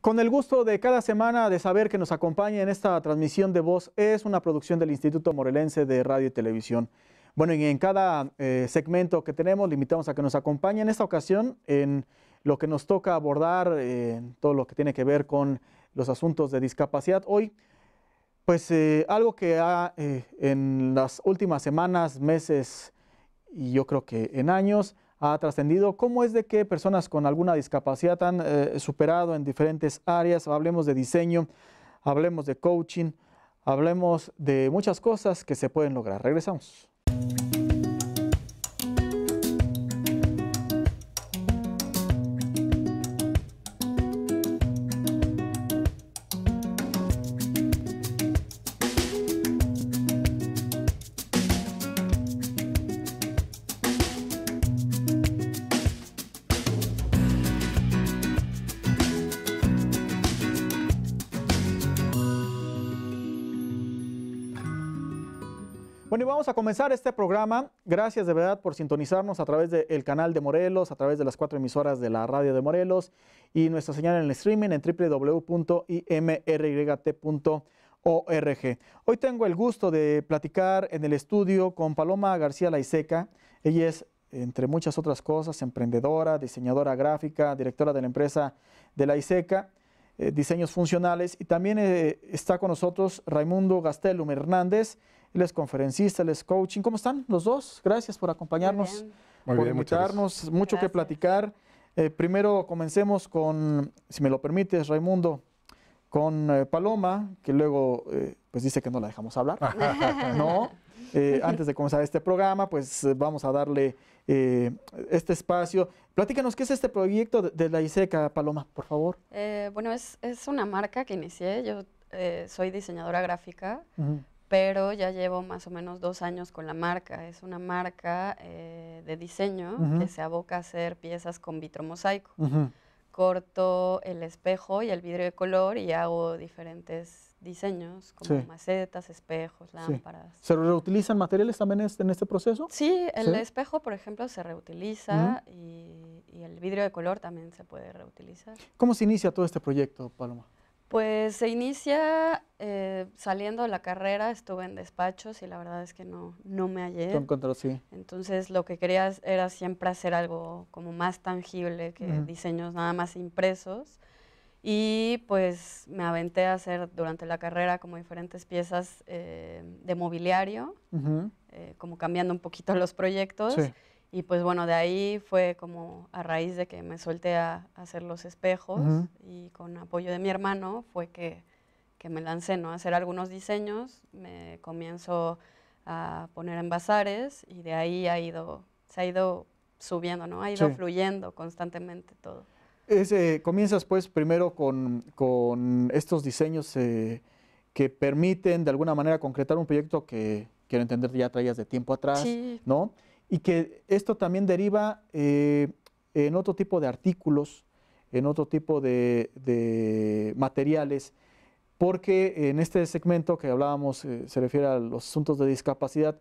Con el gusto de cada semana de saber que nos acompaña en esta transmisión de voz es una producción del Instituto Morelense de Radio y Televisión. Bueno, y en cada eh, segmento que tenemos, le invitamos a que nos acompañe en esta ocasión en lo que nos toca abordar, eh, todo lo que tiene que ver con los asuntos de discapacidad. Hoy, pues eh, algo que ha, eh, en las últimas semanas, meses y yo creo que en años, ha trascendido. ¿Cómo es de que personas con alguna discapacidad han eh, superado en diferentes áreas? Hablemos de diseño, hablemos de coaching, hablemos de muchas cosas que se pueden lograr. Regresamos. Bueno, y vamos a comenzar este programa. Gracias de verdad por sintonizarnos a través del canal de Morelos, a través de las cuatro emisoras de la radio de Morelos y nuestra señal en el streaming en www.imryt.org. Hoy tengo el gusto de platicar en el estudio con Paloma García Laiseca. Ella es, entre muchas otras cosas, emprendedora, diseñadora gráfica, directora de la empresa de Laiseca. Eh, diseños funcionales y también eh, está con nosotros Raimundo Gastelum Hernández, él es conferencista, él coaching. ¿Cómo están los dos? Gracias por acompañarnos, por invitarnos, mucho que platicar. Eh, primero comencemos con, si me lo permites, Raimundo, con eh, Paloma, que luego eh, pues dice que no la dejamos hablar. no. antes de comenzar este programa, pues vamos a darle este espacio. Platícanos, ¿qué es este proyecto de, la ISECA, Paloma, por favor? bueno, es, una marca que inicié. Yo soy diseñadora gráfica pero ya llevo más o menos dos años con la marca. Es una marca eh, de diseño que se aboca a hacer piezas con vitromosaico. mosaico. Corto el espejo y el vidrio de color y hago diferentes diseños como macetas, espejos, lámparas. ¿Se reutilizan materiales también en este proceso? Sí, el espejo, por ejemplo, se reutiliza y, y el vidrio de color también se puede reutilizar. ¿Cómo se inicia todo este proyecto, Paloma? Pues se inicia eh, saliendo de la carrera, estuve en despachos y la verdad es que no, no me hallé. Encontró, sí. Entonces lo que quería era siempre hacer algo como más tangible que diseños nada más impresos. Y pues me aventé a hacer durante la carrera como diferentes piezas eh, de mobiliario, eh, como cambiando un poquito los proyectos. Y pues bueno, de ahí fue como a raíz de que me solté a, hacer los espejos y con apoyo de mi hermano fue que, que, me lancé ¿no? a hacer algunos diseños, me comienzo a poner en bazares y de ahí ha ido, se ha ido subiendo, ¿no? ha ido fluyendo constantemente todo. comienzas pues primero con, estos diseños eh, que permiten de alguna manera concretar un proyecto que quiero entender ya traías de tiempo atrás, sí. ¿no? y que esto también deriva eh, en otro tipo de artículos, en otro tipo de, materiales, porque en este segmento que hablábamos eh, se refiere a los asuntos de discapacidad,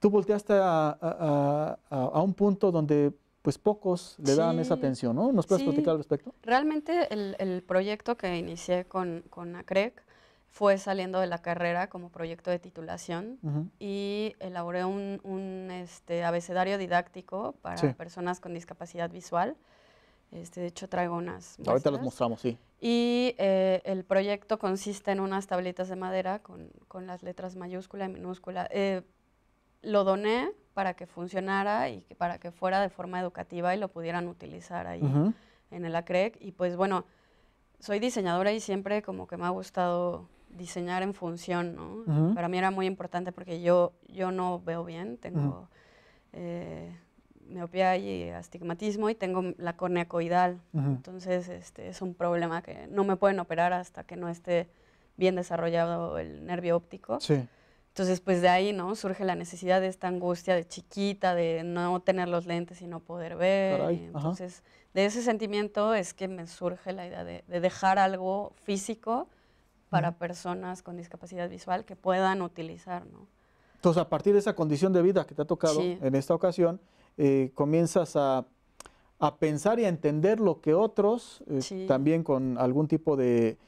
tú volteaste a, un punto donde pues pocos le dan esa atención, ¿no? ¿Nos puedes platicar al respecto? Realmente el, proyecto que inicié con, con ACREC fue saliendo de la carrera como proyecto de titulación y elaboré un, este, abecedario didáctico para personas con discapacidad visual. Este, de hecho, traigo unas. Ahorita las mostramos, sí. Y eh, el proyecto consiste en unas tabletas de madera con, con las letras mayúscula y minúscula. Eh, lo doné para que funcionara y que para que fuera de forma educativa y lo pudieran utilizar ahí en el ACREC. E y pues bueno, soy diseñadora y siempre como que me ha gustado diseñar en función, ¿no? Para mí era muy importante porque yo, yo no veo bien, tengo eh, miopía y astigmatismo y tengo la córnea coidal. Entonces, este es un problema que no me pueden operar hasta que no esté bien desarrollado el nervio óptico. Sí. Entonces, pues de ahí, ¿no? Surge la necesidad de esta angustia de chiquita, de no tener los lentes y no poder ver. entonces, de ese sentimiento es que me surge la idea de, de dejar algo físico para personas con discapacidad visual que puedan utilizar, ¿no? Entonces, a partir de esa condición de vida que te ha tocado en esta ocasión, eh, comienzas a, pensar y a entender lo que otros, eh, también con algún tipo de,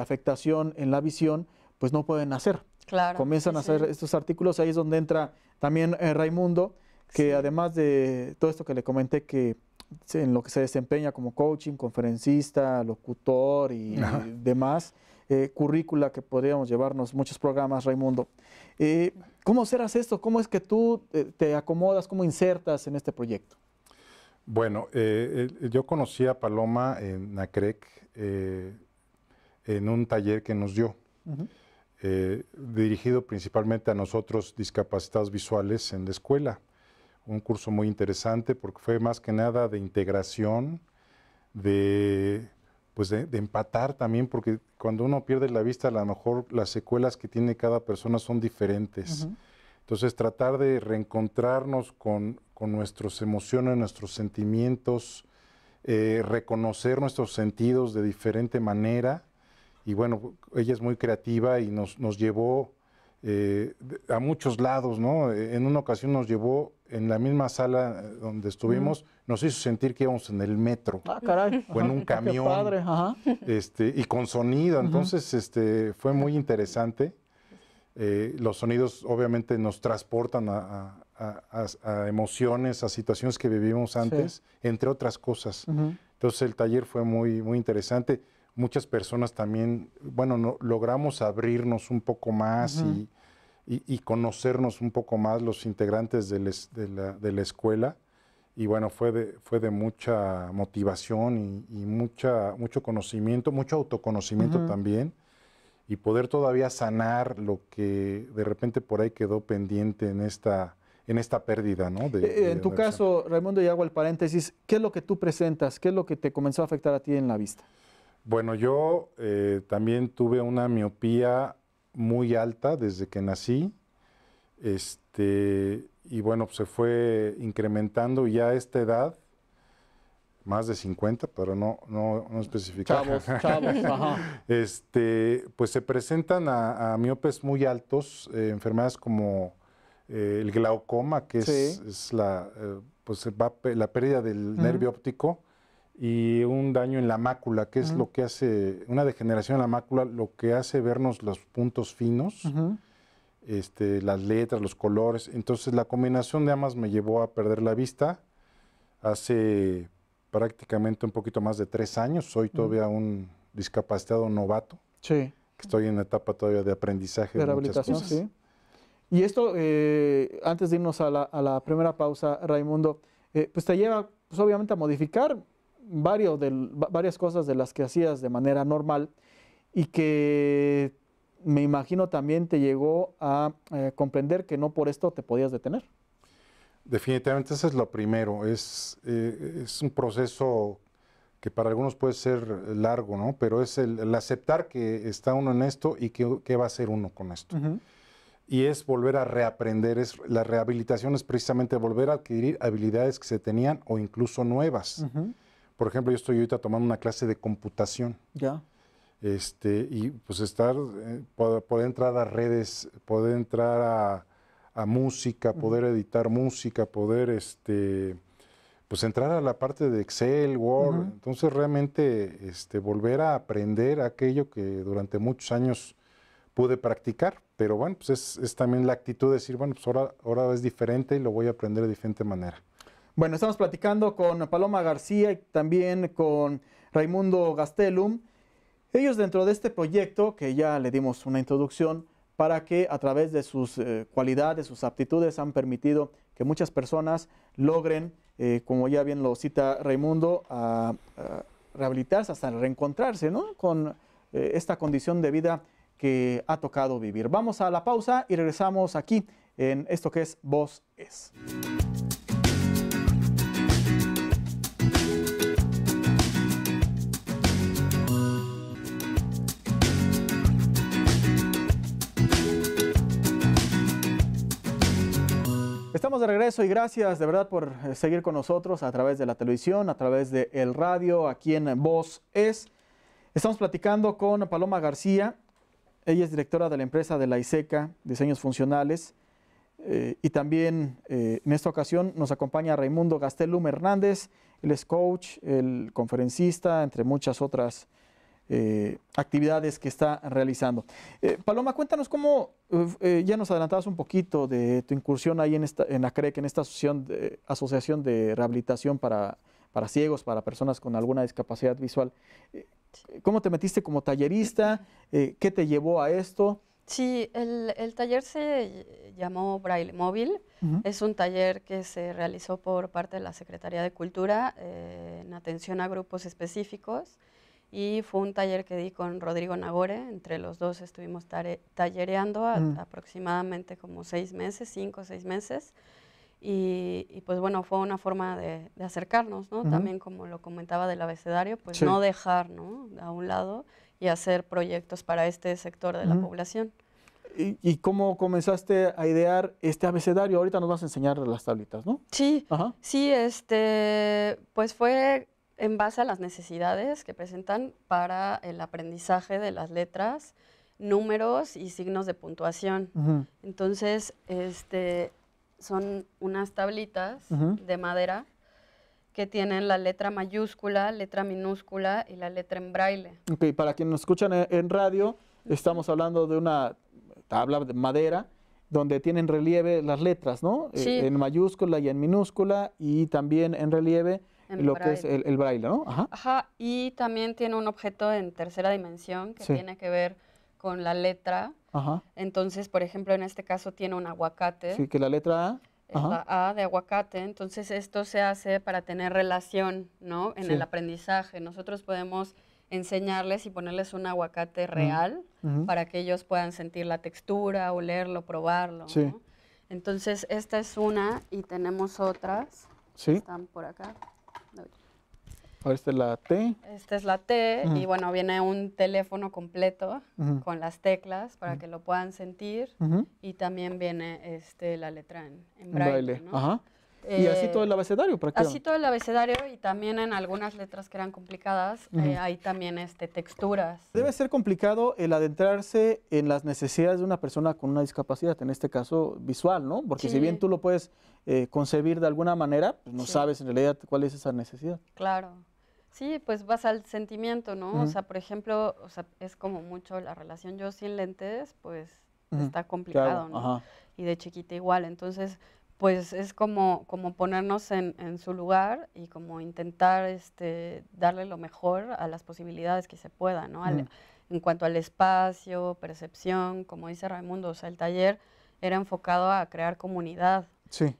afectación en la visión, pues no pueden hacer. Claro, Comienzan a hacer estos artículos, ahí es donde entra también eh, Raimundo, que además de todo esto que le comenté que en lo que se desempeña como coaching, conferencista, locutor y demás, eh, currícula que podríamos llevarnos, muchos programas, Raimundo. Eh, ¿Cómo serás esto? ¿Cómo es que tú eh, te acomodas, cómo insertas en este proyecto? Bueno, yo conocí a Paloma en NACREC en un taller que nos dio. dirigido principalmente a nosotros discapacitados visuales en la escuela. Un curso muy interesante porque fue más que nada de integración, de pues de, empatar también, porque cuando uno pierde la vista, a lo mejor las secuelas que tiene cada persona son diferentes. Entonces, tratar de reencontrarnos con, con nuestras emociones, nuestros sentimientos, eh, reconocer nuestros sentidos de diferente manera. Y bueno, ella es muy creativa y nos, nos llevó eh, a muchos lados, ¿no? Eh, en una ocasión nos llevó en la misma sala eh, donde estuvimos, nos hizo sentir que íbamos en el metro. Ah, caray. en un camión. padre. Este, y con sonido. Entonces, este, fue muy interesante. los sonidos obviamente nos transportan a, emociones, a situaciones que vivimos antes, entre otras cosas. Entonces el taller fue muy, muy interesante muchas personas también, bueno, no, logramos abrirnos un poco más y, conocernos un poco más los integrantes de, la, escuela. Y bueno, fue de, fue de mucha motivación y, mucha, mucho conocimiento, mucho autoconocimiento también. Y poder todavía sanar lo que de repente por ahí quedó pendiente en esta, en esta pérdida, ¿no? Eh, eh, en tu caso, Raimundo, y hago el paréntesis, ¿qué es lo que tú presentas? ¿Qué es lo que te comenzó a afectar a ti en la vista? Bueno, yo eh, también tuve una miopía muy alta desde que nací. Este, y bueno, se fue incrementando ya a esta edad, más de 50, pero no, no, no especificamos. Este, pues se presentan a, miopes muy altos, eh, enfermedades como eh, el glaucoma, que es, la, pues la pérdida del nervio óptico y un daño en la mácula, que es lo que hace, una degeneración en la mácula, lo que hace vernos los puntos finos, este, las letras, los colores. Entonces la combinación de ambas me llevó a perder la vista hace prácticamente un poquito más de tres años. Soy todavía un discapacitado novato. Sí. estoy en etapa todavía de aprendizaje. De, rehabilitación, cosas. sí. Y esto, eh, antes de irnos a la, a la primera pausa, Raimundo, eh, pues te lleva, pues, obviamente, a modificar de, varias cosas de las que hacías de manera normal y que me imagino también te llegó a eh, comprender que no por esto te podías detener. Definitivamente eso es lo primero, es, eh, un proceso que para algunos puede ser largo, ¿no? Pero es el, aceptar que está uno en esto y que, va a ser uno con esto. Y es volver a reaprender, la rehabilitación es precisamente volver a adquirir habilidades que se tenían o incluso nuevas. Por ejemplo, yo estoy ahorita tomando una clase de computación. Ya. Este, y pues estar, eh, poder, entrar a redes, poder entrar a, música, poder editar música, poder este, pues entrar a la parte de Excel, Word. Entonces realmente este, volver a aprender aquello que durante muchos años pude practicar. Pero bueno, pues es, también la actitud de decir, bueno, pues ahora es diferente y lo voy a aprender de diferente manera. Bueno, estamos platicando con Paloma García y también con Raimundo Gastelum. Ellos dentro de este proyecto, que ya le dimos una introducción, para que a través de sus eh, cualidades, sus aptitudes, han permitido que muchas personas logren, eh, como ya bien lo cita Raimundo, rehabilitarse, hasta reencontrarse con eh, esta condición de vida que ha tocado vivir. Vamos a la pausa y regresamos aquí en esto que es Voz es. Estamos de regreso y gracias de verdad por eh, seguir con nosotros a través de la televisión, a través de el radio, aquí en Voz Es. Estamos platicando con Paloma García. Ella es directora de la empresa de la ISECA, Diseños Funcionales. Eh, y también eh, en esta ocasión nos acompaña Raimundo Gastelum Hernández. Él es coach, el conferencista, entre muchas otras eh, actividades que está realizando. Eh, Paloma, cuéntanos cómo, eh, ya nos adelantabas un poquito de tu incursión ahí en, esta, en la CREC, en esta asociación de, asociación de rehabilitación para, para ciegos, para personas con alguna discapacidad visual. ¿Cómo te metiste como tallerista? ¿Qué te llevó a esto? Sí, el, el, taller se llamó Braille Móvil. Es un taller que se realizó por parte de la Secretaría de Cultura en atención a grupos específicos y fue un taller que di con Rodrigo Nagore. Entre los dos estuvimos tallereando mm. aproximadamente como seis meses, cinco o seis meses. Y, pues bueno, fue una forma de, acercarnos, ¿no? También como lo comentaba del abecedario, pues no dejar, ¿no? A un lado y hacer proyectos para este sector de la población. ¿Y, cómo comenzaste a idear este abecedario? Ahorita nos vas a enseñar las tablitas, ¿no? Sí, Ajá. sí, este, pues fue en base a las necesidades que presentan para el aprendizaje de las letras, números y signos de puntuación. Entonces, este, son unas tablitas de madera que tienen la letra mayúscula, letra minúscula y la letra en braille. Ok, para quienes nos escuchan en radio, estamos hablando de una tabla de madera donde tienen relieve las letras, ¿no? Eh, en mayúscula y en minúscula y también en relieve lo que es el, braille, ¿no? Ajá. Ajá, y también tiene un objeto en tercera dimensión que tiene que ver con la letra. Ajá. Entonces, por ejemplo, en este caso tiene un aguacate. Sí, que la letra A. Es la A de aguacate. Entonces, esto se hace para tener relación, ¿no? En el aprendizaje. Nosotros podemos enseñarles y ponerles un aguacate real para que ellos puedan sentir la textura, olerlo, probarlo. Sí. Entonces, esta es una y tenemos otras. Sí. Están por acá. Esta es la T. Esta es la T y bueno, viene un teléfono completo con las teclas para que lo puedan sentir y también viene este, la letra en, braille. ¿no? y así eh, todo el abecedario, prácticamente. Así todo el abecedario y también en algunas letras que eran complicadas, eh, hay también este, texturas. Debe ser complicado el adentrarse en las necesidades de una persona con una discapacidad, en este caso visual, ¿no? Porque si bien tú lo puedes eh, concebir de alguna manera, pues, no sabes en realidad cuál es esa necesidad. Claro. Sí, pues vas al sentimiento, ¿no? O sea, por ejemplo, o sea, es como mucho la relación yo sin lentes, pues está complicado, ¿no? Y de chiquita igual, entonces pues es como, como ponernos en, su lugar y como intentar este, darle lo mejor a las posibilidades que se puedan. ¿no? En cuanto al espacio, percepción, como dice Raimundo, o el taller era enfocado a crear comunidad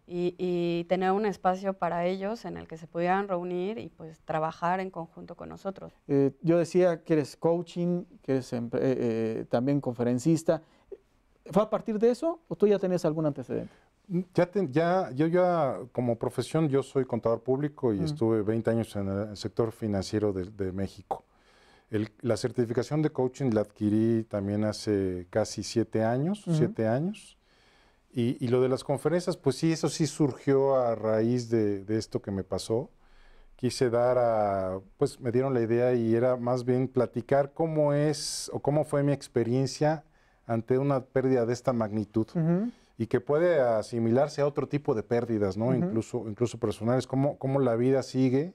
y, tener un espacio para ellos en el que se pudieran reunir y pues trabajar en conjunto con nosotros. Eh, yo decía que eres coaching, que eres eh, eh, también conferencista. ¿Fue a partir de eso o tú ya tenías algún antecedente? Ya, ya, yo ya como profesión yo soy contador público y mm. estuve 20 años en el sector financiero de, México. la certificación de coaching la adquirí también hace casi siete años, siete años. Y, lo de las conferencias, pues sí, eso sí surgió a raíz de, esto que me pasó. Quise dar a, pues me dieron la idea y era más bien platicar cómo es o cómo fue mi experiencia ante una pérdida de esta magnitud y que puede asimilarse a otro tipo de pérdidas, ¿no? incluso, incluso personales, cómo, cómo la vida sigue,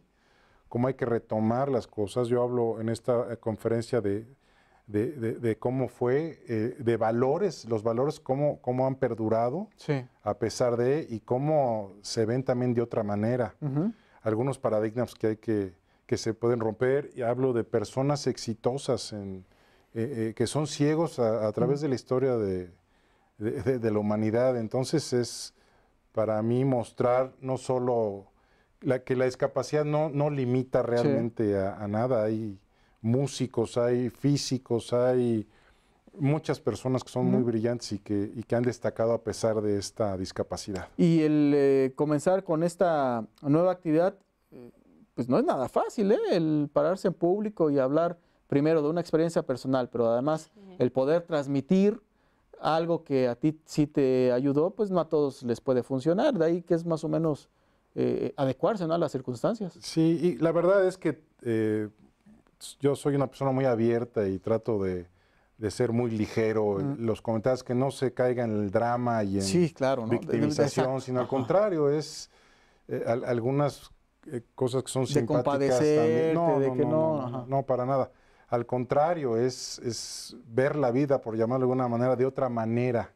cómo hay que retomar las cosas. Yo hablo en esta eh, conferencia de, de, cómo fue, eh, de valores, los valores, cómo, cómo han perdurado a pesar de, y cómo se ven también de otra manera. Algunos paradigmas que hay que, que se pueden romper, y hablo de personas exitosas en, eh, que son ciegos a, través de la historia de de, la humanidad. Entonces es para mí mostrar no solo la, que la discapacidad no, limita realmente a, nada. Hay músicos, hay físicos, hay muchas personas que son muy brillantes y que, que, han destacado a pesar de esta discapacidad. Y el eh, comenzar con esta nueva actividad, eh, pues no es nada fácil, ¿eh? el pararse en público y hablar primero de una experiencia personal, pero además el poder transmitir algo que a ti sí te ayudó, pues no a todos les puede funcionar. De ahí que es más o menos eh, adecuarse ¿no? a las circunstancias. Sí, y la verdad es que eh, yo soy una persona muy abierta y trato de, ser muy ligero. en Los comentarios que no se caigan en el drama y en sí, claro, victimización, sino al contrario, es eh, algunas cosas que son simpáticas. De compadecer de que no, no, no, para nada. Al contrario, es, es ver la vida, por llamarlo de alguna manera, de otra manera,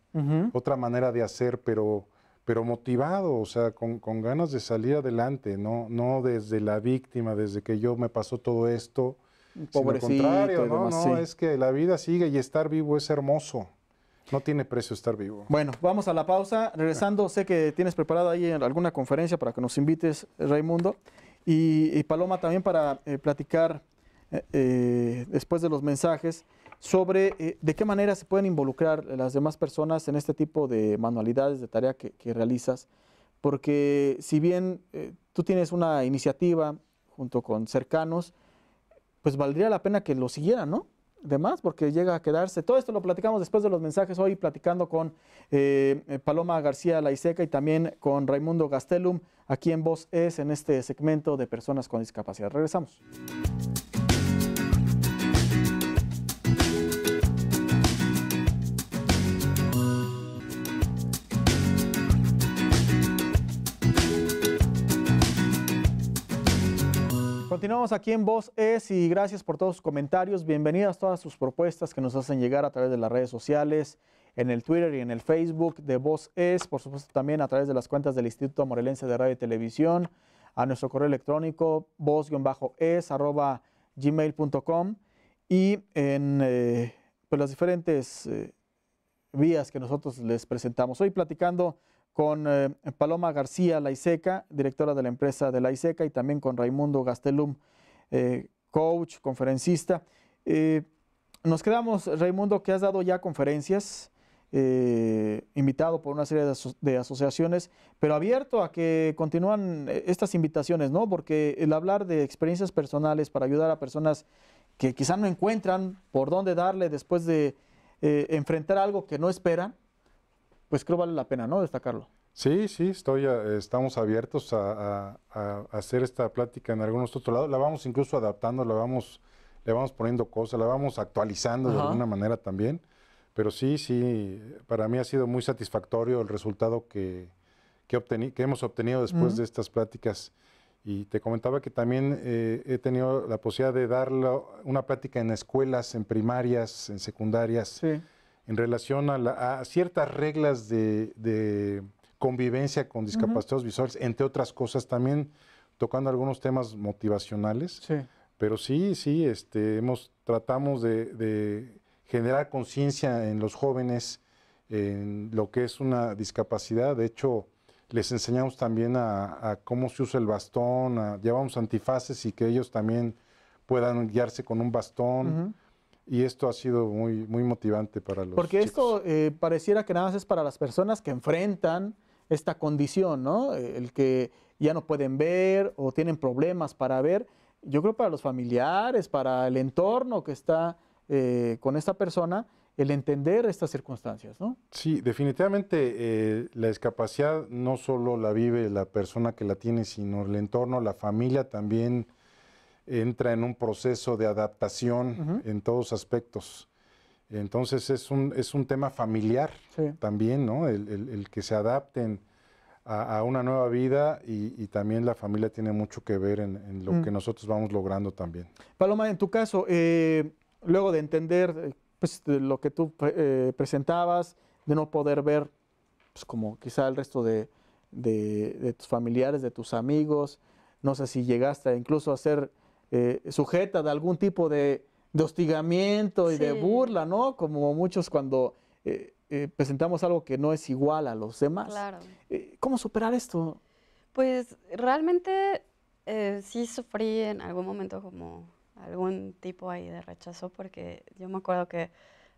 otra manera de hacer, pero, pero motivado, o sea, con, ganas de salir adelante, no, no desde la víctima, desde que yo me pasó todo esto. Pobrecito, sino contrario, no, no es que la vida sigue y estar vivo es hermoso. No tiene precio estar vivo. Bueno, vamos a la pausa. Regresando, sé que tienes preparada ahí alguna conferencia para que nos invites, Raimundo. Y, Paloma también para eh, platicar eh, eh, después de los mensajes sobre eh, de qué manera se pueden involucrar las demás personas en este tipo de manualidades, de tarea que, realizas, porque si bien tú tienes una iniciativa junto con cercanos, pues valdría la pena que lo siguieran, ¿no? Demás, porque llega a quedarse. Todo esto lo platicamos después de los mensajes hoy, platicando con Paloma García Laiseca y también con Raimundo Gastelum, aquí en Voz Es, en este segmento de personas con discapacidad. Regresamos. Continuamos aquí en Voz Es y gracias por todos sus comentarios. Bienvenidas todas sus propuestas que nos hacen llegar a través de las redes sociales, en el Twitter y en el Facebook de Voz Es, por supuesto también a través de las cuentas del Instituto Morelense de Radio y Televisión, a nuestro correo electrónico voz-es gmail.com y en eh, pues, las diferentes eh, vías que nosotros les presentamos. Hoy platicando con eh, Paloma García Laiseca, directora de la empresa de Laiseca, y también con Raimundo Gastelum, eh, coach, conferencista. Eh, nos quedamos, Raimundo, que has dado ya conferencias, invitado por una serie de, asociaciones, pero abierto a que continúan estas invitaciones, ¿no? Porque el hablar de experiencias personales para ayudar a personas que quizá no encuentran por dónde darle después de enfrentar algo que no esperan, pues creo vale la pena, ¿no? Destacarlo. Sí, sí, estoy eh, estamos abiertos a, hacer esta plática en algunos otros lados. La vamos incluso adaptando, la vamos, le vamos poniendo cosas, la vamos actualizando de alguna manera también. Pero sí, sí, para mí ha sido muy satisfactorio el resultado que, que hemos obtenido después de estas pláticas. Y te comentaba que también eh, he tenido la posibilidad de dar una plática en escuelas, en primarias, en secundarias, en relación a, ciertas reglas de convivencia con discapacitados visuales, entre otras cosas, también tocando algunos temas motivacionales. Pero sí, sí, este, hemos, tratamos de, generar conciencia en los jóvenes en lo que es una discapacidad. De hecho, les enseñamos también a, cómo se usa el bastón, llevamos antifaces y que ellos también puedan guiarse con un bastón. Y esto ha sido muy, muy motivante para los Porque esto eh, pareciera que nada más es para las personas que enfrentan esta condición, ¿no? El que ya no pueden ver o tienen problemas para ver. Yo creo para los familiares, para el entorno que está eh, con esta persona, el entender estas circunstancias, ¿no? Sí, definitivamente eh, la discapacidad no solo la vive la persona que la tiene, sino el entorno, la familia también entra en un proceso de adaptación en todos aspectos. Entonces es un, es un tema familiar también, ¿no? El, que se adapten a, una nueva vida y, también la familia tiene mucho que ver en, lo mm. que nosotros vamos logrando también. Paloma, en tu caso, eh, luego de entender eh, pues, lo que tú eh, presentabas, de no poder ver pues, como quizá el resto de, tus familiares, de tus amigos, no sé si llegaste incluso a ser sujeta de algún tipo de de hostigamiento y de burla, ¿no? Como muchos cuando eh, eh, presentamos algo que no es igual a los demás. Claro. Eh, ¿Cómo superar esto? Pues realmente sí sufrí en algún momento como algún tipo ahí de rechazo porque yo me acuerdo que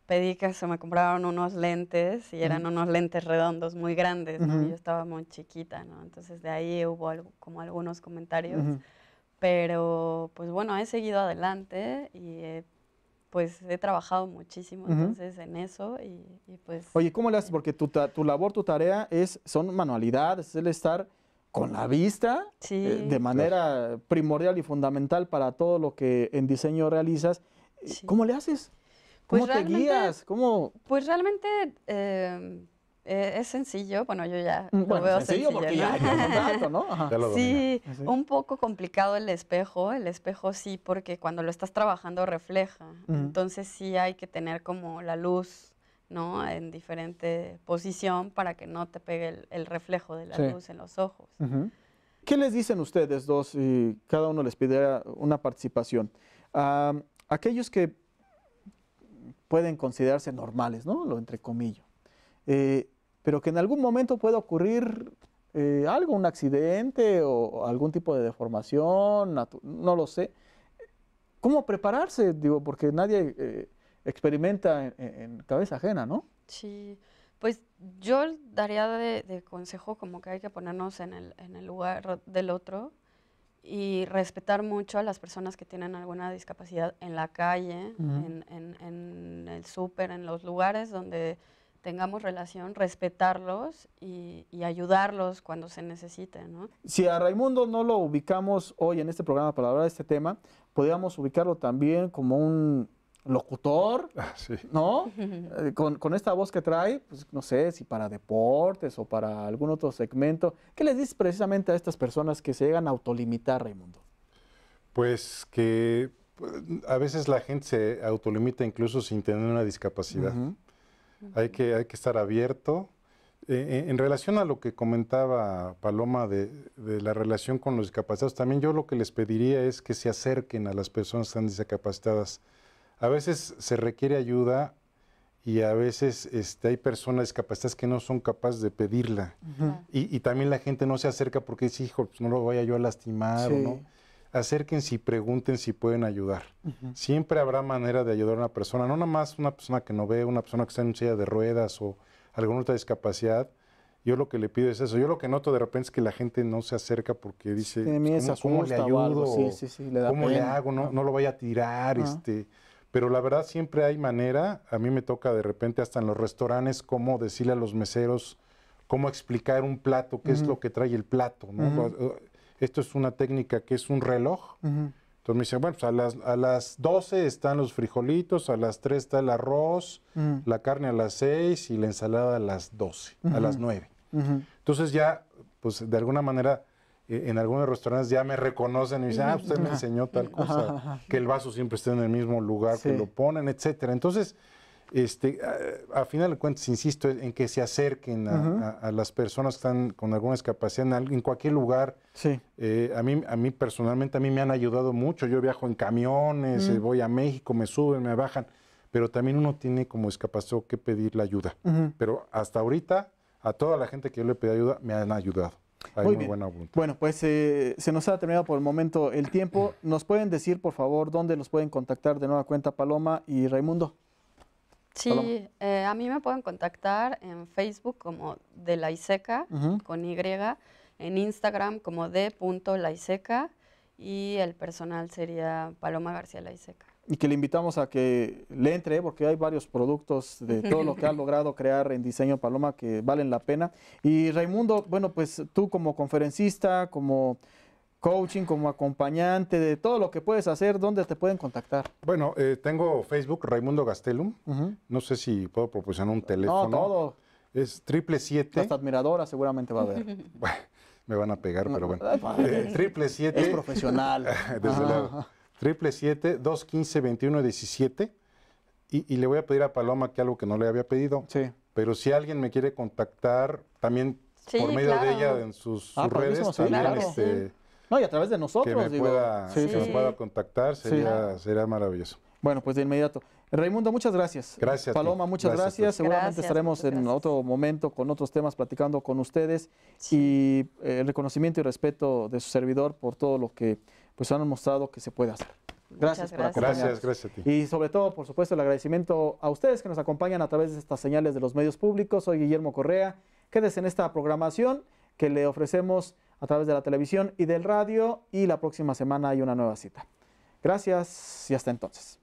pedí que se me compraron unos lentes y eran unos lentes redondos muy grandes, ¿no? Yo estaba muy chiquita, ¿no? Entonces de ahí hubo como algunos comentarios pero pues bueno, he seguido adelante y pues he trabajado muchísimo entonces en eso y, pues... Oye, ¿cómo le haces? Eh Porque tu, tu labor, tu tarea es, son manualidades, es el estar con la vista eh, de manera primordial y fundamental para todo lo que en diseño realizas. ¿Cómo le haces? Pues, ¿Cómo te guías? ¿Cómo... Pues realmente... Em, eh, es sencillo, bueno, yo ya mm, lo veo sencillo. porque ¿no? ¿Ah, sí, un poco complicado el espejo, el espejo sí, porque cuando lo estás trabajando refleja, mm. entonces sí hay que tener como la luz, ¿no? En diferente posición para que no te pegue el, reflejo de la luz en los ojos. ¿Qué les dicen ustedes dos y cada uno les pide una participación? aquellos que pueden considerarse normales, ¿no? Lo entrecomillo. Eh, pero que en algún momento puede ocurrir eh, algo, un accidente o algún tipo de deformación, no lo sé. ¿Cómo prepararse? Digo, porque nadie eh, experimenta en, cabeza ajena, ¿no? Sí, pues yo daría de, consejo como que hay que ponernos en el, lugar del otro y respetar mucho a las personas que tienen alguna discapacidad en la calle, en, en, el súper, en los lugares donde tengamos relación, respetarlos y, ayudarlos cuando se necesite. ¿no? Si a Raimundo no lo ubicamos hoy en este programa para hablar de este tema, podríamos ubicarlo también como un locutor, ah, ¿no? Eh, con, esta voz que trae, pues no sé si para deportes o para algún otro segmento. ¿Qué les dices precisamente a estas personas que se llegan a autolimitar, Raimundo? Pues que pues, a veces la gente se autolimita incluso sin tener una discapacidad hay, que, hay que estar abierto. Eh, eh, en, relación a lo que comentaba Paloma de, la relación con los discapacitados, también yo lo que les pediría es que se acerquen a las personas tan discapacitadas. A veces se requiere ayuda y a veces este, hay personas discapacitadas que no son capaces de pedirla. y, también la gente no se acerca porque dice, hijo, pues no lo vaya yo a lastimar no acérquense y pregunten si pueden ayudar. Siempre habrá manera de ayudar a una persona, no nada más una persona que no ve, una persona que está en silla de ruedas o alguna otra discapacidad. Yo lo que le pido es eso. Yo lo que noto de repente es que la gente no se acerca porque dice, pues, ¿cómo, le ayudo? ¿Cómo le hago? No, lo vaya a tirar. este. Pero la verdad siempre hay manera. A mí me toca de repente hasta en los restaurantes cómo decirle a los meseros, cómo explicar un plato, qué es lo que trae el plato esto es una técnica que es un reloj. Entonces me dice, bueno, pues a las, 12 están los frijolitos, a las 3 está el arroz, la carne a las 6 y la ensalada a las 12, a las 9. Entonces ya, pues de alguna manera, eh, en algunos restaurantes ya me reconocen y me dicen, ah, usted me enseñó tal cosa, que el vaso siempre esté en el mismo lugar que lo ponen, etcétera. Entonces, este, a, final de cuentas, insisto, en que se acerquen a, las personas que están con alguna discapacidad en, en cualquier lugar. Sí. Eh, a, mí, a mí personalmente, a mí me han ayudado mucho. Yo viajo en camiones, eh, voy a México, me suben, me bajan, pero también uno tiene como discapacitado que pedir la ayuda. Pero hasta ahorita, a toda la gente que yo le pedí ayuda, me han ayudado. Hay muy, buena voluntad. Bueno, pues eh, se nos ha terminado por el momento el tiempo. ¿Nos pueden decir, por favor, dónde los pueden contactar de nueva cuenta Paloma y Raimundo? Sí, eh, a mí me pueden contactar en Facebook como de la Iseca, con Y, en Instagram como de.laiseca y el personal sería Paloma García Laiseca. Y que le invitamos a que le entre, porque hay varios productos de todo lo que ha logrado crear en diseño Paloma que valen la pena. Y Raimundo, bueno, pues tú como conferencista, como coaching, como acompañante, de todo lo que puedes hacer, ¿dónde te pueden contactar? Bueno, eh, tengo Facebook, Raimundo Gastelum. No sé si puedo proporcionar un teléfono. No, todo. Es triple siete. Hasta admiradora seguramente va a ver. me van a pegar, pero bueno. Eh, triple Es profesional. Desde luego. Triple siete, dos Y le voy a pedir a Paloma que algo que no le había pedido. Sí. Pero si alguien me quiere contactar, también por medio de ella en sus, ah, redes, también este, no, y a través de nosotros. Que digo. Pueda, sí, que pueda contactar, sería, sería maravilloso. Bueno, pues de inmediato. Raimundo, muchas gracias. Gracias. Paloma, muchas gracias. Seguramente estaremos en otro momento con otros temas platicando con ustedes y eh, el reconocimiento y respeto de su servidor por todo lo que pues han mostrado que se puede hacer. Gracias, por gracias. gracias, a ti. Y sobre todo, por supuesto, el agradecimiento a ustedes que nos acompañan a través de estas señales de los medios públicos. Soy Guillermo Correa. Quédese en esta programación que le ofrecemos a través de la televisión y del radio y la próxima semana hay una nueva cita. Gracias y hasta entonces.